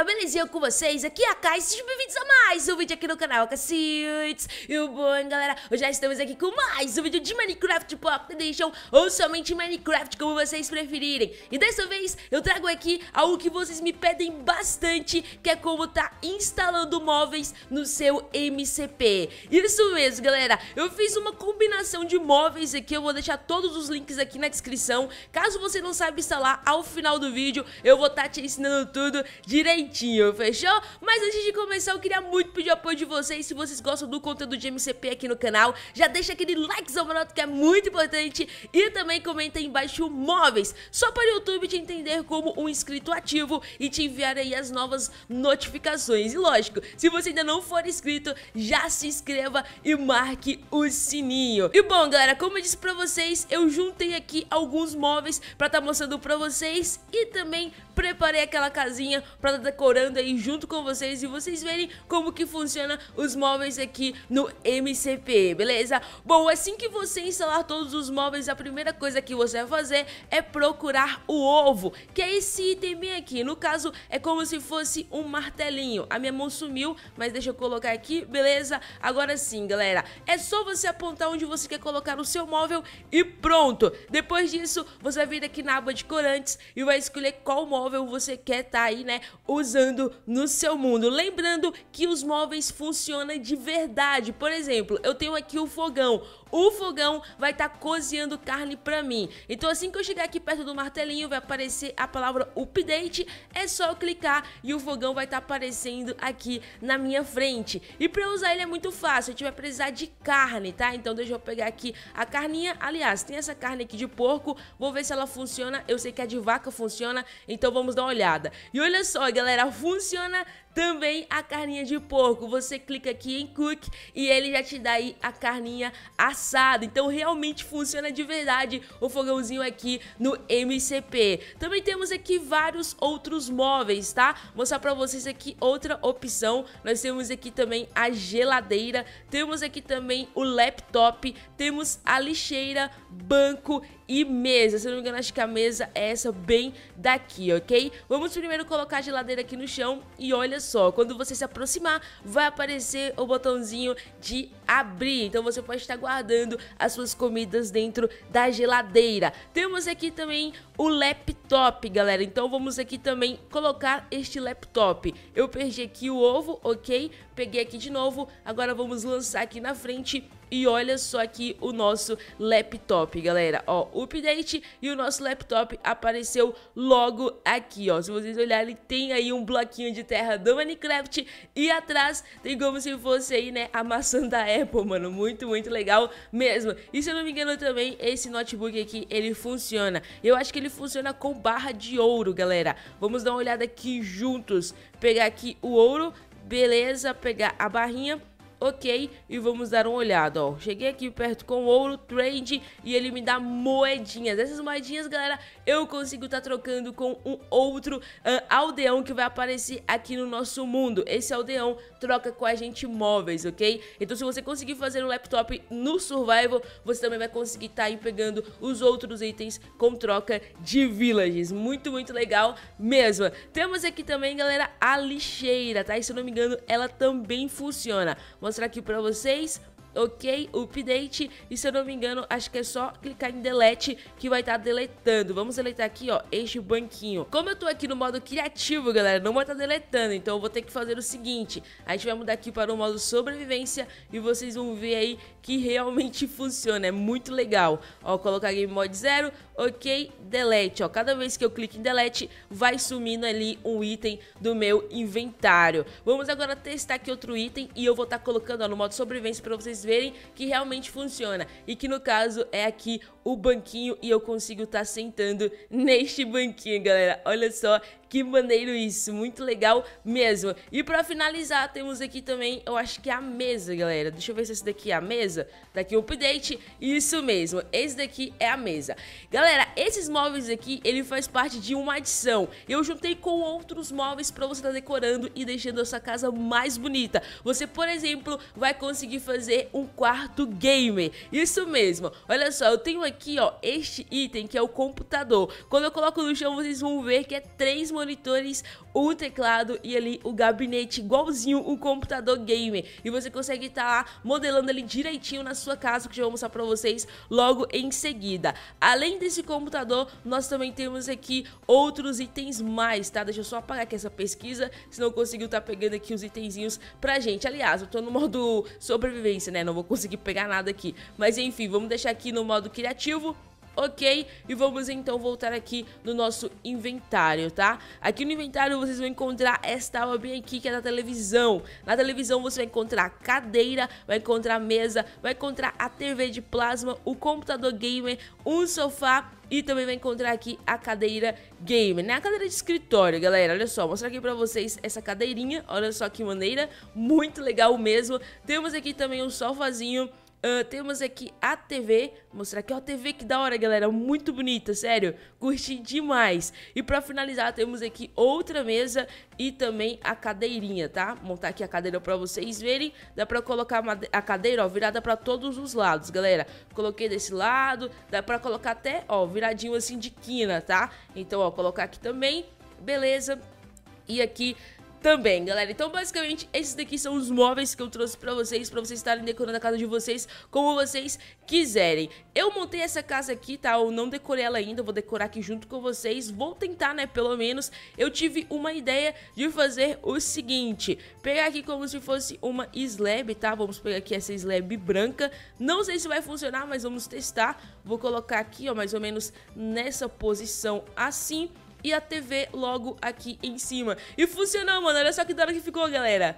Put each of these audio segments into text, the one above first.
galera, belezinha com vocês? Aqui é a Kai, sejam bem-vindos a mais um vídeo aqui no canal Cassius E o bom, galera, hoje já estamos aqui com mais um vídeo de Minecraft Pocket Edition Ou somente Minecraft, como vocês preferirem E dessa vez eu trago aqui algo que vocês me pedem bastante Que é como tá instalando móveis no seu MCP Isso mesmo, galera, eu fiz uma combinação de móveis aqui Eu vou deixar todos os links aqui na descrição Caso você não saiba instalar, ao final do vídeo eu vou estar tá te ensinando tudo direitinho fechou? Mas antes de começar, eu queria muito pedir o apoio de vocês. Se vocês gostam do conteúdo de MCP aqui no canal, já deixa aquele likezão barato que é muito importante e também comenta aí embaixo móveis, só para o YouTube te entender como um inscrito ativo e te enviar aí as novas notificações. E lógico, se você ainda não for inscrito, já se inscreva e marque o sininho. E bom, galera, como eu disse pra vocês, eu juntei aqui alguns móveis pra estar tá mostrando pra vocês e também preparei aquela casinha pra dar decorando aí junto com vocês e vocês verem como que funciona os móveis aqui no MCP, beleza? Bom, assim que você instalar todos os móveis, a primeira coisa que você vai fazer é procurar o ovo, que é esse item bem aqui. No caso, é como se fosse um martelinho. A minha mão sumiu, mas deixa eu colocar aqui, beleza? Agora sim, galera, é só você apontar onde você quer colocar o seu móvel e pronto. Depois disso, você vai vir aqui na aba de corantes e vai escolher qual móvel você quer tá aí, né, usando arrasando no seu mundo. Lembrando que os móveis funcionam de verdade. Por exemplo, eu tenho aqui o fogão. O fogão vai estar tá cozinhando carne para mim. Então assim que eu chegar aqui perto do martelinho, vai aparecer a palavra update. É só eu clicar e o fogão vai estar tá aparecendo aqui na minha frente. E para usar ele é muito fácil. A gente vai precisar de carne, tá? Então deixa eu pegar aqui a carninha. Aliás, tem essa carne aqui de porco. Vou ver se ela funciona. Eu sei que a de vaca funciona, então vamos dar uma olhada. E olha só, galera, galera. Funciona também a carninha de porco, você clica aqui em cook e ele já te dá aí a carninha assada. Então realmente funciona de verdade o fogãozinho aqui no MCP. Também temos aqui vários outros móveis, tá? Vou mostrar pra vocês aqui outra opção. Nós temos aqui também a geladeira, temos aqui também o laptop, temos a lixeira, banco e mesa. Se eu não me engano, acho que a mesa é essa bem daqui, ok? Vamos primeiro colocar a geladeira aqui no chão e olha olha só, quando você se aproximar, vai aparecer o botãozinho de abrir. Então você pode estar guardando as suas comidas dentro da geladeira. Temos aqui também o laptop, galera. Então vamos aqui também colocar este laptop. Eu perdi aqui o ovo, ok? Peguei aqui de novo. Agora vamos lançar aqui na frente e olha só aqui o nosso laptop, galera. Ó, update e o nosso laptop apareceu logo aqui, ó. Se vocês olharem, tem aí um bloquinho de terra do Minecraft e atrás tem como se fosse aí, né, a maçã da Apple, mano. Muito, muito legal mesmo. E se eu não me engano também, esse notebook aqui, ele funciona. Eu acho que ele funciona com barra de ouro, galera. Vamos dar uma olhada aqui juntos. Pegar aqui o ouro, beleza, pegar a barrinha ok, e vamos dar uma olhada, ó. Cheguei aqui perto com o ouro trade e ele me dá moedinhas. Essas moedinhas, galera, eu consigo estar tá trocando com um outro uh, aldeão que vai aparecer aqui no nosso mundo. Esse aldeão troca com a gente móveis, ok? Então se você conseguir fazer um laptop no Survival, você também vai conseguir estar tá aí pegando os outros itens com troca de villages. Muito, muito legal mesmo. Temos aqui também, galera, a lixeira, tá? E se eu não me engano, ela também funciona. Mas mostrar aqui pra vocês ok, update, e se eu não me engano, acho que é só clicar em delete que vai estar tá deletando. Vamos deletar aqui, ó, este banquinho. Como eu tô aqui no modo criativo, galera, não vai estar tá deletando, então eu vou ter que fazer o seguinte, a gente vai mudar aqui para o modo sobrevivência e vocês vão ver aí que realmente funciona, é muito legal. Ó, colocar game mod 0, ok? Delete, ó. Cada vez que eu clico em delete, vai sumindo ali um item do meu inventário. Vamos agora testar aqui outro item e eu vou estar tá colocando ó, no modo sobrevivência para vocês verem que realmente funciona. E que no caso é aqui o banquinho e eu consigo estar tá sentando neste banquinho, galera. Olha só, que maneiro isso, muito legal mesmo. E para finalizar, temos aqui também, eu acho que é a mesa, galera. Deixa eu ver se esse daqui é a mesa. Daqui o update, isso mesmo, esse daqui é a mesa. Galera, esses móveis aqui, ele faz parte de uma adição. Eu juntei com outros móveis para você estar tá decorando e deixando a sua casa mais bonita. Você, por exemplo, vai conseguir fazer um quarto gamer. Isso mesmo. Olha só, eu tenho aqui, ó, este item que é o computador. Quando eu coloco no chão, vocês vão ver que é três monitores, o teclado e ali o gabinete, igualzinho o computador gamer. E você consegue estar tá lá modelando ele direitinho na sua casa, que eu vou mostrar pra vocês logo em seguida. Além desse computador, nós também temos aqui outros itens mais, tá? Deixa eu só apagar aqui essa pesquisa, se não conseguiu estar tá pegando aqui os itenzinhos pra gente. Aliás, eu tô no modo sobrevivência, né? Não vou conseguir pegar nada aqui. Mas enfim, vamos deixar aqui no modo criativo ok? E vamos então voltar aqui no nosso inventário, tá? Aqui no inventário vocês vão encontrar esta aba bem aqui, que é da televisão. Na televisão você vai encontrar cadeira, vai encontrar mesa, vai encontrar a TV de plasma, o computador gamer, um sofá e também vai encontrar aqui a cadeira gamer, né? A cadeira de escritório, galera. Olha só, vou mostrar aqui pra vocês essa cadeirinha. Olha só que maneira, muito legal mesmo. Temos aqui também um sofazinho Uh, temos aqui a TV, Vou mostrar aqui, ó, a TV que da hora, galera, muito bonita, sério, curti demais. E pra finalizar, temos aqui outra mesa e também a cadeirinha, tá? Vou montar aqui a cadeira pra vocês verem, dá pra colocar a cadeira, ó, virada pra todos os lados, galera. Coloquei desse lado, dá pra colocar até, ó, viradinho assim de quina, tá? Então, ó, colocar aqui também, beleza. E aqui também, galera. Então, basicamente, esses daqui são os móveis que eu trouxe pra vocês, pra vocês estarem decorando a casa de vocês como vocês quiserem. Eu montei essa casa aqui, tá? Eu não decorei ela ainda, vou decorar aqui junto com vocês. Vou tentar, né, pelo menos. Eu tive uma ideia de fazer o seguinte. Pegar aqui como se fosse uma slab, tá? Vamos pegar aqui essa slab branca. Não sei se vai funcionar, mas vamos testar. Vou colocar aqui, ó, mais ou menos nessa posição assim e a TV logo aqui em cima. E funcionou, mano. Olha só que da hora que ficou, galera.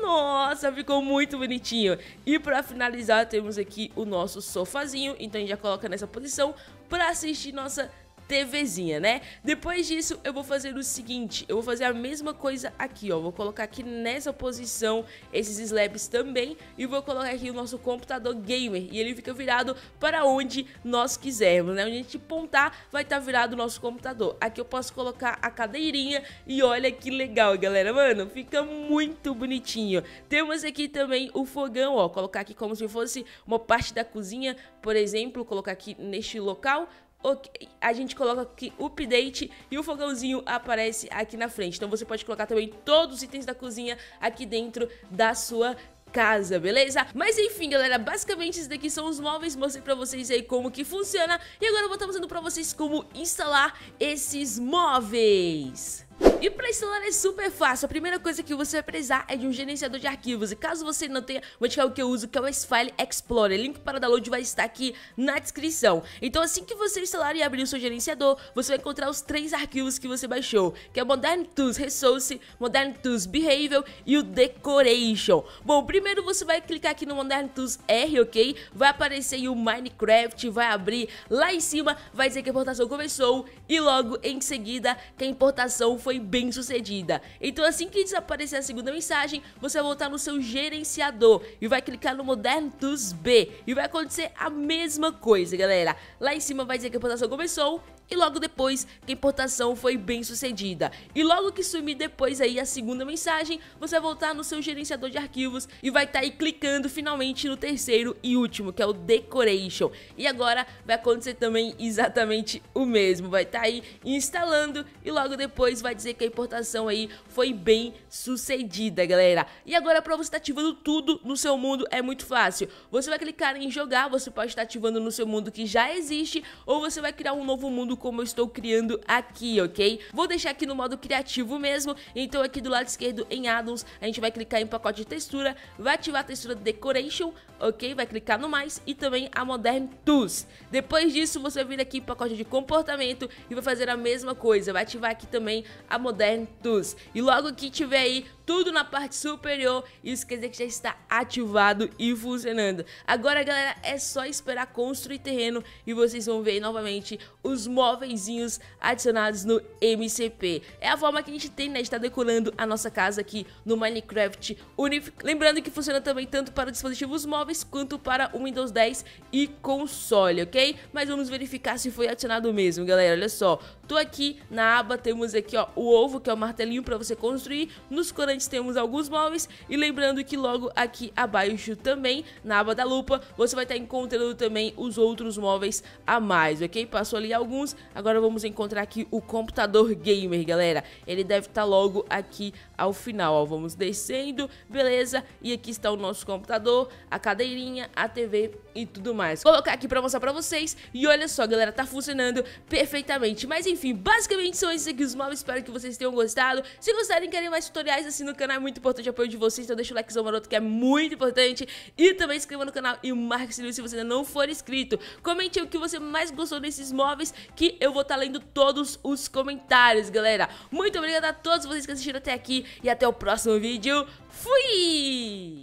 Nossa, ficou muito bonitinho. E para finalizar, temos aqui o nosso sofazinho. Então a gente já coloca nessa posição para assistir nossa TVzinha, né? Depois disso, eu vou fazer o seguinte, eu vou fazer a mesma coisa aqui, ó. Vou colocar aqui nessa posição esses slabs também e vou colocar aqui o nosso computador gamer. E ele fica virado para onde nós quisermos, né? Onde a gente pontar, vai estar tá virado o nosso computador. Aqui eu posso colocar a cadeirinha e olha que legal, galera. Mano, fica muito bonitinho. Temos aqui também o fogão, ó. Colocar aqui como se fosse uma parte da cozinha, por exemplo. Colocar aqui neste local a gente coloca aqui update e o fogãozinho aparece aqui na frente. Então você pode colocar também todos os itens da cozinha aqui dentro da sua casa, beleza? Mas enfim, galera, basicamente esses daqui são os móveis, mostrei pra vocês aí como que funciona e agora eu vou estar tá mostrando pra vocês como instalar esses móveis. E para instalar é super fácil, a primeira coisa que você vai precisar é de um gerenciador de arquivos E caso você não tenha, vou indicar o que eu uso, que é o S-File Explorer Link para download vai estar aqui na descrição Então assim que você instalar e abrir o seu gerenciador, você vai encontrar os três arquivos que você baixou Que é o Modern Tools Resource, Modern Tools Behavior e o Decoration Bom, primeiro você vai clicar aqui no Modern Tools R, ok? Vai aparecer aí o Minecraft, vai abrir lá em cima, vai dizer que a importação começou E logo em seguida que a importação foi bem sucedida. Então assim que desaparecer a segunda mensagem, você vai voltar no seu gerenciador e vai clicar no Modernos B e vai acontecer a mesma coisa, galera. Lá em cima vai dizer que a votação começou e logo depois que a importação foi bem sucedida. E logo que sumir depois aí a segunda mensagem, você vai voltar no seu gerenciador de arquivos e vai estar tá aí clicando finalmente no terceiro e último, que é o Decoration. E agora vai acontecer também exatamente o mesmo, vai estar tá aí instalando e logo depois vai dizer que a importação aí foi bem sucedida, galera. E agora para você estar tá ativando tudo no seu mundo é muito fácil. Você vai clicar em jogar, você pode estar tá ativando no seu mundo que já existe ou você vai criar um novo mundo como eu estou criando aqui, ok? Vou deixar aqui no modo criativo mesmo, então aqui do lado esquerdo em Addons, a gente vai clicar em pacote de textura, vai ativar a textura Decoration, ok? Vai clicar no mais e também a Modern Tools. Depois disso, você vai vir aqui em pacote de comportamento e vai fazer a mesma coisa, vai ativar aqui também a Modern Tools. E logo que tiver aí tudo na parte superior, isso quer dizer que já está ativado e funcionando. Agora, galera, é só esperar construir terreno e vocês vão ver novamente os móveis móveizinhos adicionados no MCP. É a forma que a gente tem né, de estar tá decorando a nossa casa aqui no Minecraft Unif. Lembrando que funciona também tanto para dispositivos móveis quanto para o Windows 10 e console, ok? Mas vamos verificar se foi adicionado mesmo, galera. Olha só, tô aqui na aba, temos aqui ó, o ovo, que é o martelinho para você construir. Nos corantes temos alguns móveis e lembrando que logo aqui abaixo também, na aba da lupa, você vai estar encontrando também os outros móveis a mais, ok? Passou ali alguns Vamos, agora vamos encontrar aqui o computador gamer, galera. Ele deve estar tá logo aqui ao final, ó. Vamos descendo, beleza? E aqui está o nosso computador, a cadeirinha, a TV e tudo mais. Vou colocar aqui pra mostrar pra vocês. E olha só, galera, tá funcionando perfeitamente. Mas enfim, basicamente são esses aqui os móveis. Espero que vocês tenham gostado. Se gostarem querem mais tutoriais assim no canal, é muito importante o apoio de vocês. Então deixa o likezão maroto que é muito importante. E também se inscreva no canal e marque o sininho se você ainda não for inscrito. Comente o que você mais gostou desses móveis que aqui eu vou estar tá lendo todos os comentários, galera. Muito obrigada a todos vocês que assistiram até aqui e até o próximo vídeo. Fui!